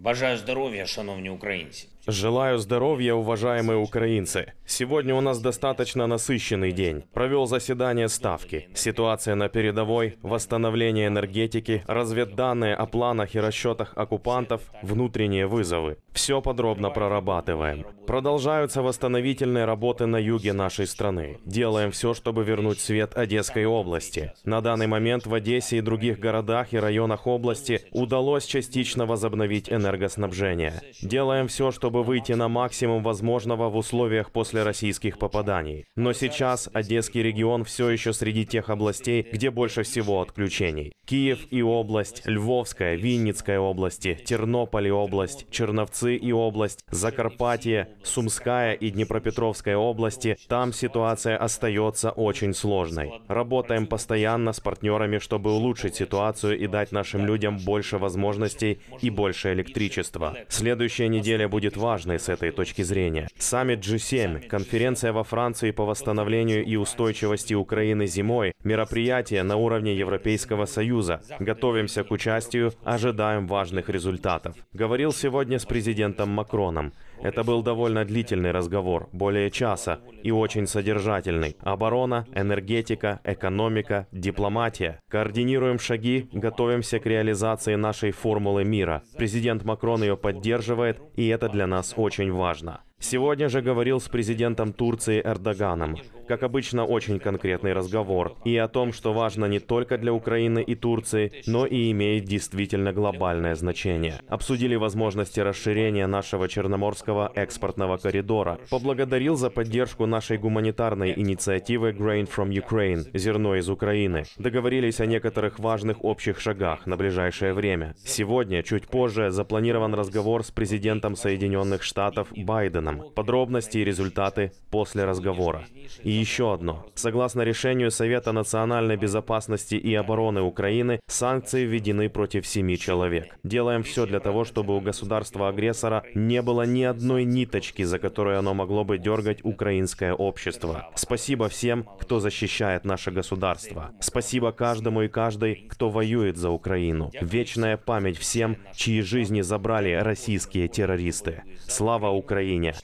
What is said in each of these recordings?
Бажаю здоров'я, шановні українці. Желаю здоровья, уважаемые украинцы. Сегодня у нас достаточно насыщенный день. Провел заседание Ставки. Ситуация на передовой, восстановление энергетики, разведданные о планах и расчетах оккупантов, внутренние вызовы. Все подробно прорабатываем. Продолжаются восстановительные работы на юге нашей страны. Делаем все, чтобы вернуть свет Одесской области. На данный момент в Одессе и других городах и районах области удалось частично возобновить энергоснабжение. Делаем все, чтобы чтобы выйти на максимум возможного в условиях после российских попаданий. Но сейчас Одесский регион все еще среди тех областей, где больше всего отключений. Киев и область, Львовская, Винницкая области, Тернополь и область, Черновцы и область, Закарпатье, Сумская и Днепропетровская области, там ситуация остается очень сложной. Работаем постоянно с партнерами, чтобы улучшить ситуацию и дать нашим людям больше возможностей и больше электричества. Следующая неделя будет важной важной с этой точки зрения. Саммит G7, конференция во Франции по восстановлению и устойчивости Украины зимой, мероприятие на уровне Европейского Союза. Готовимся к участию, ожидаем важных результатов. Говорил сегодня с президентом Макроном. Это был довольно длительный разговор, более часа, и очень содержательный. Оборона, энергетика, экономика, дипломатия. Координируем шаги, готовимся к реализации нашей формулы мира. Президент Макрон ее поддерживает, и это для нас очень важно. Сегодня же говорил с президентом Турции Эрдоганом. Как обычно, очень конкретный разговор. И о том, что важно не только для Украины и Турции, но и имеет действительно глобальное значение. Обсудили возможности расширения нашего Черноморского экспортного коридора. Поблагодарил за поддержку нашей гуманитарной инициативы Grain from Ukraine – «Зерно из Украины». Договорились о некоторых важных общих шагах на ближайшее время. Сегодня, чуть позже, запланирован разговор с президентом Соединенных Штатов Байденом нам. Подробности и результаты после разговора. И еще одно. Согласно решению Совета национальной безопасности и обороны Украины, санкции введены против семи человек. Делаем все для того, чтобы у государства-агрессора не было ни одной ниточки, за которую оно могло бы дергать украинское общество. Спасибо всем, кто защищает наше государство. Спасибо каждому и каждой, кто воюет за Украину. Вечная память всем, чьи жизни забрали российские террористы. Слава Украине!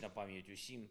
Jushim